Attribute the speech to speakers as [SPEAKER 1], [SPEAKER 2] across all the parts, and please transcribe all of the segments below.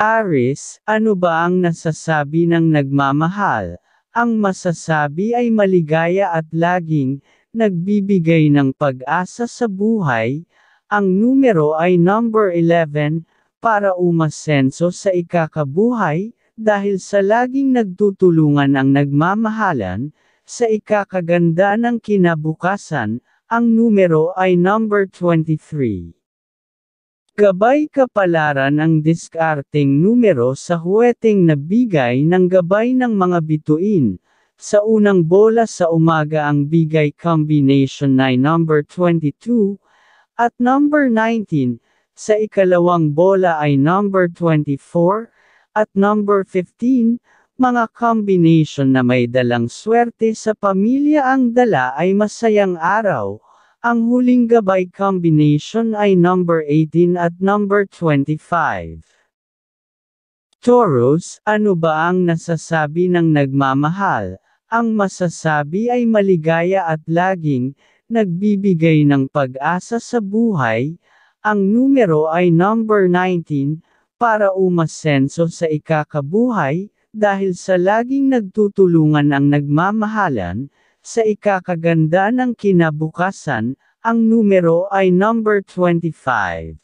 [SPEAKER 1] Aris, ano ba ang nasasabi ng nagmamahal? Ang masasabi ay maligaya at laging, nagbibigay ng pag-asa sa buhay, ang numero ay number 11, para umasenso sa ikakabuhay, dahil sa laging nagtutulungan ang nagmamahalan, sa ikakaganda ng kinabukasan, ang numero ay number 23. Gabay kapalaran ang diskarteng numero sa huweteng nabigay ng gabay ng mga bituin. Sa unang bola sa umaga ang bigay combination na number 22 at number 19, sa ikalawang bola ay number 24 at number 15, mga combination na may dalang swerte sa pamilya ang dala ay masayang araw. Ang huling gabay combination ay number 18 at number 25. Taurus, ano ba ang nasasabi ng nagmamahal? Ang masasabi ay maligaya at laging, nagbibigay ng pag-asa sa buhay, ang numero ay number 19, para umasenso sa ikakabuhay, dahil sa laging nagtutulungan ang nagmamahalan, sa ikakaganda ng kinabukasan, ang numero ay number 25.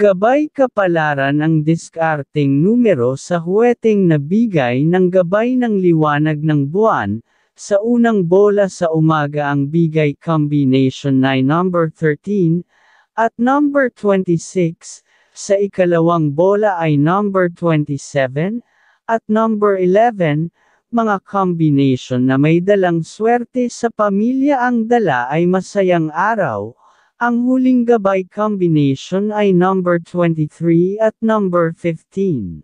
[SPEAKER 1] Gabay kapalaran ang diskarting numero sa huweting nabigay ng gabay ng liwanag ng buwan, sa unang bola sa umaga ang bigay combination ay number 13, at number 26, sa ikalawang bola ay number 27, at number 11, mga combination na may dalang swerte sa pamilya ang dala ay masayang araw. Ang huling gabay combination ay number 23 at number 15.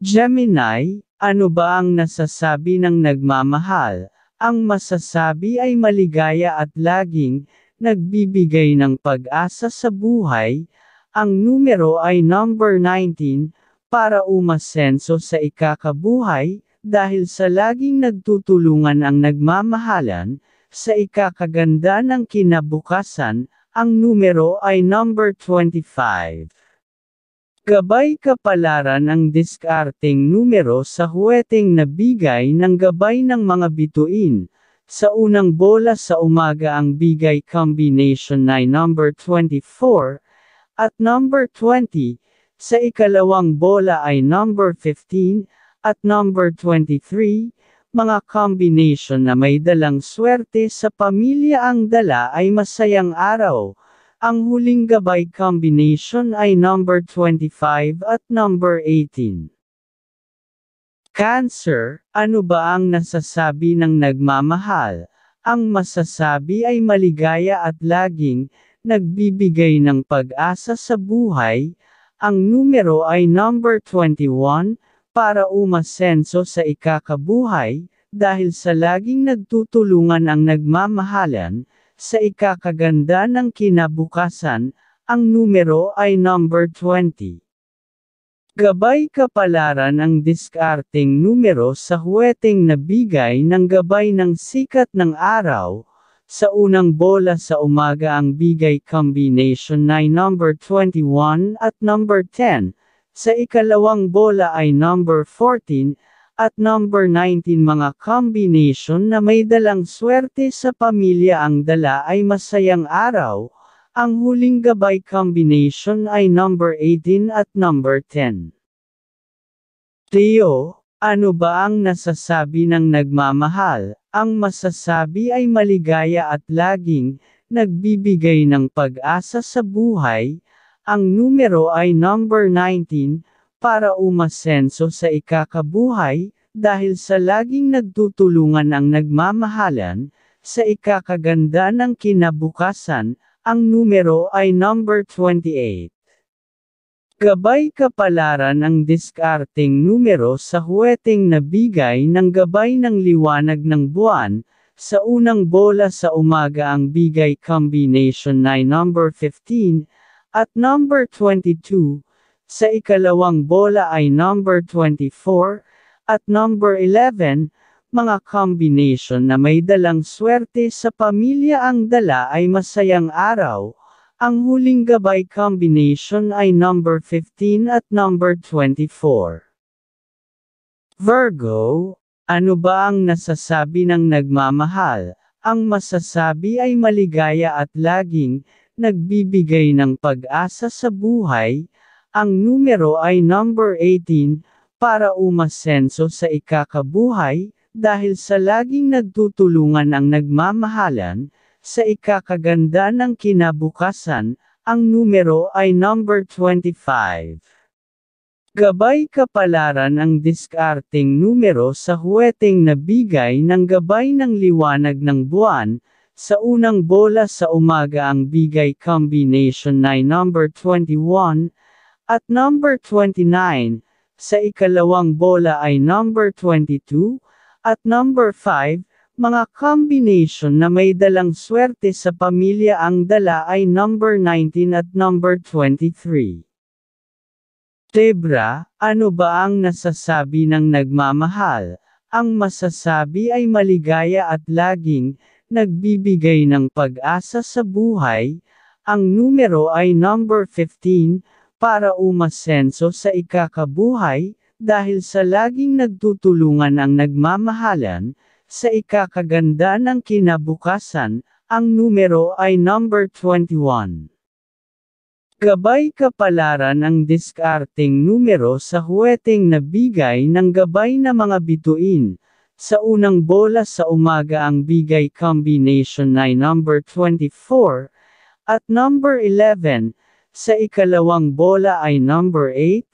[SPEAKER 1] Gemini, ano ba ang nasasabi ng nagmamahal? Ang masasabi ay maligaya at laging nagbibigay ng pag-asa sa buhay. Ang numero ay number 19, para umasenso sa ikakabuhay, dahil sa laging nagtutulungan ang nagmamahalan, sa ikakaganda ng kinabukasan, ang numero ay number 25. Gabay kapalaran ang diskarteng numero sa huweteng nabigay ng gabay ng mga bituin. Sa unang bola sa umaga ang bigay combination ay number 24 at number 20, sa ikalawang bola ay number 15 at number 23, mga combination na may dalang swerte sa pamilya ang dala ay masayang araw. Ang huling gabay combination ay number 25 at number 18. Cancer, ano ba ang nasasabi ng nagmamahal? Ang masasabi ay maligaya at laging, nagbibigay ng pag-asa sa buhay, ang numero ay number 21, para umasenso sa ikakabuhay, dahil sa laging nagtutulungan ang nagmamahalan, sa ikakaganda ng kinabukasan, ang numero ay number 20. Gabay kapalaran ang diskarteng numero sa huweteng nabigay ng gabay ng sikat ng araw, sa unang bola sa umaga ang bigay combination ay number 21 at number 10. Sa ikalawang bola ay number 14 at number 19 mga combination na may dalang swerte sa pamilya ang dala ay masayang araw. Ang huling gabay combination ay number 18 at number 10. Teo, ano ba ang nasasabi ng nagmamahal? Ang masasabi ay maligaya at laging, nagbibigay ng pag-asa sa buhay. Ang numero ay number 19, para umasenso sa ikakabuhay, dahil sa laging nagtutulungan ang nagmamahalan, sa ikakaganda ng kinabukasan, ang numero ay number 28. Gabay kapalaran ang diskarting numero sa huweteng nabigay ng gabay ng liwanag ng buwan, sa unang bola sa umaga ang bigay combination na number 15, at number 22, sa ikalawang bola ay number 24, at number 11, mga combination na may dalang swerte sa pamilya ang dala ay masayang araw. Ang huling gabay combination ay number 15 at number 24. Virgo, ano ba ang nasasabi ng nagmamahal? Ang masasabi ay maligaya at laging nagbibigay ng pag-asa sa buhay. Ang numero ay number 18 para umasenso sa ikakabuhay dahil sa laging nagtutulungan ang nagmamahalan sa ikakaganda ng kinabukasan, ang numero ay number 25. Gabay kapalaran ang diskarting numero sa huweteng nabigay ng gabay ng liwanag ng buwan, sa unang bola sa umaga ang bigay combination ay number 21, at number 29, sa ikalawang bola ay number 22, at number 5, mga combination na may dalang swerte sa pamilya ang dala ay number 19 at number 23. Tebra, ano ba ang nasasabi ng nagmamahal? Ang masasabi ay maligaya at laging, nagbibigay ng pag-asa sa buhay, ang numero ay number 15, para umasenso sa ikakabuhay, dahil sa laging nagtutulungan ang nagmamahalan, sa ikakaganda ng kinabukasan, ang numero ay number 21. Gabay kapalaran ang diskarting numero sa huweteng nabigay ng gabay na mga bituin. Sa unang bola sa umaga ang bigay combination ay number 24 at number 11, sa ikalawang bola ay number 8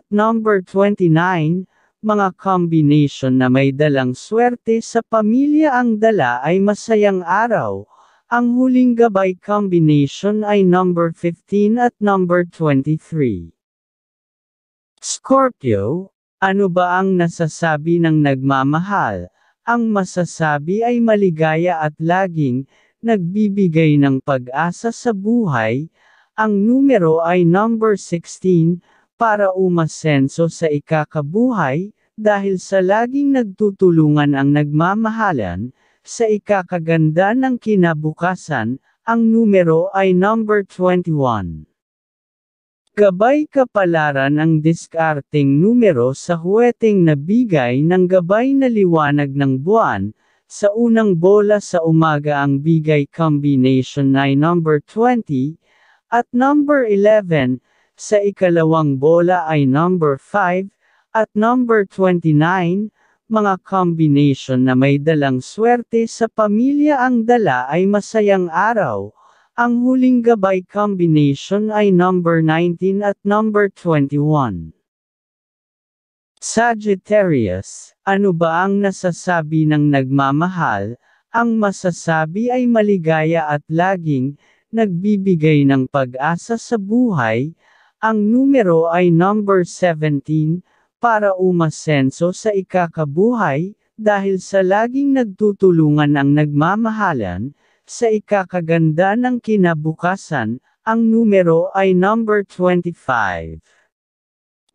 [SPEAKER 1] at number 29, mga combination na may dalang swerte sa pamilya ang dala ay masayang araw. Ang huling gabay combination ay number 15 at number 23. Scorpio, ano ba ang nasasabi ng nagmamahal? Ang masasabi ay maligaya at laging nagbibigay ng pag-asa sa buhay. Ang numero ay number 16 para umasenso sa ikakabuhay, dahil sa laging nagtutulungan ang nagmamahalan, sa ikakaganda ng kinabukasan, ang numero ay number 21. Gabay kapalaran ang diskarting numero sa huweteng nabigay ng gabay na liwanag ng buwan, sa unang bola sa umaga ang bigay combination ay number 20, at number 11, sa ikalawang bola ay number 5, at number 29, mga combination na may dalang swerte sa pamilya ang dala ay masayang araw. Ang huling gabay combination ay number 19 at number 21. Sagittarius, ano ba ang nasasabi ng nagmamahal? Ang masasabi ay maligaya at laging nagbibigay ng pag-asa sa buhay. Ang numero ay number 17, para umasenso sa ikakabuhay, dahil sa laging nagtutulungan ang nagmamahalan, sa ikakaganda ng kinabukasan, ang numero ay number 25.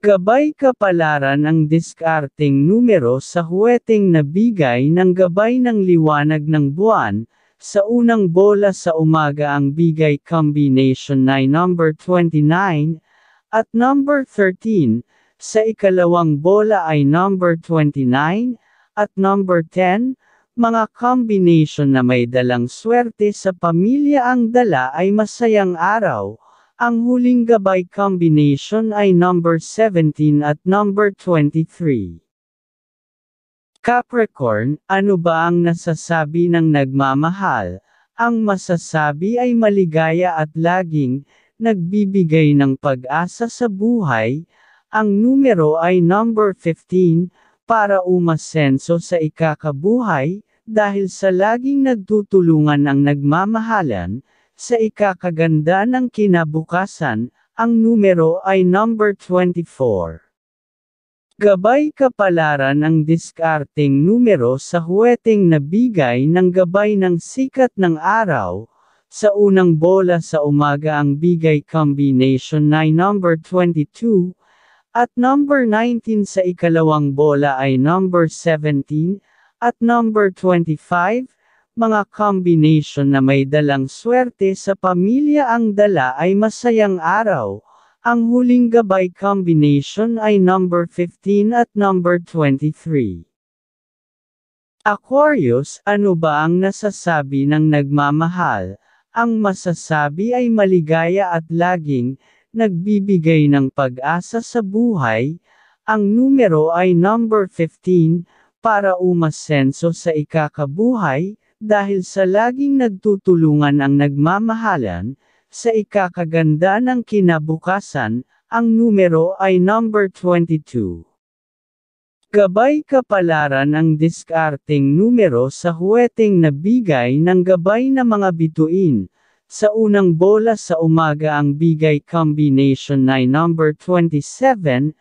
[SPEAKER 1] Gabay kapalaran ang diskarting numero sa huweteng nabigay ng gabay ng liwanag ng buwan, sa unang bola sa umaga ang bigay combination ay number 29, at number 13, sa ikalawang bola ay number 29 at number 10, mga combination na may dalang swerte sa pamilya ang dala ay masayang araw. Ang huling gabay combination ay number 17 at number 23. Capricorn, ano ba ang nasasabi ng nagmamahal? Ang masasabi ay maligaya at laging nagbibigay ng pag-asa sa buhay, ang numero ay number 15, para umasenso sa ikakabuhay, dahil sa laging nagtutulungan ang nagmamahalan, sa ikakaganda ng kinabukasan, ang numero ay number 24. Gabay kapalaran ang diskarting numero sa huweting nabigay ng gabay ng sikat ng araw, sa unang bola sa umaga ang bigay combination ay number 22, at number 19 sa ikalawang bola ay number 17, at number 25, mga combination na may dalang swerte sa pamilya ang dala ay masayang araw. Ang huling gabay combination ay number 15 at number 23. Aquarius, ano ba ang nasasabi ng nagmamahal? Ang masasabi ay maligaya at laging, nagbibigay ng pag-asa sa buhay, ang numero ay number 15, para umasenso sa ikakabuhay, dahil sa laging nagtutulungan ang nagmamahalan, sa ikakaganda ng kinabukasan, ang numero ay number 22. Gabay kapalaran ang diskarteng numero sa huweteng nabigay ng gabay na mga bituin, sa unang bola sa umaga ang bigay combination ay number 27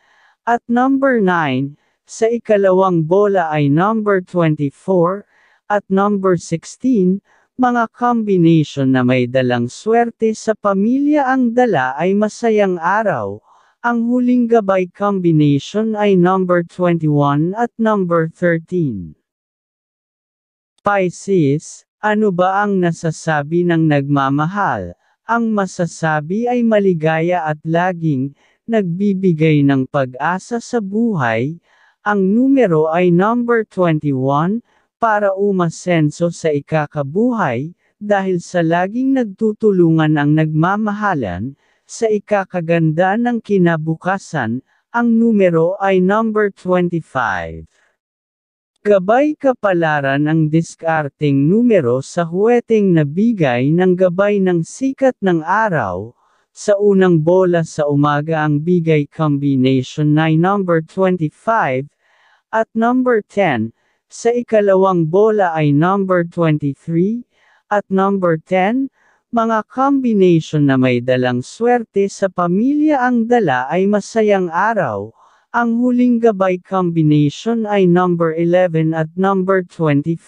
[SPEAKER 1] at number 9, sa ikalawang bola ay number 24 at number 16, mga combination na may dalang swerte sa pamilya ang dala ay masayang araw. Ang huling gabay combination ay number 21 at number 13. Pisces, ano ba ang nasasabi ng nagmamahal? Ang masasabi ay maligaya at laging, nagbibigay ng pag-asa sa buhay, ang numero ay number 21, para umasenso sa ikakabuhay, dahil sa laging nagtutulungan ang nagmamahalan, sa ikakaganda ng kinabukasan, ang numero ay number 25. Gabay kapalaran ang diskarteng numero sa huweteng nabigay ng gabay ng sikat ng araw. Sa unang bola sa umaga ang bigay combination na number 25 at number 10. Sa ikalawang bola ay number 23 at number 10. Mga combination na may dalang swerte sa pamilya ang dala ay masayang araw. Ang huling gabay combination ay number 11 at number 25.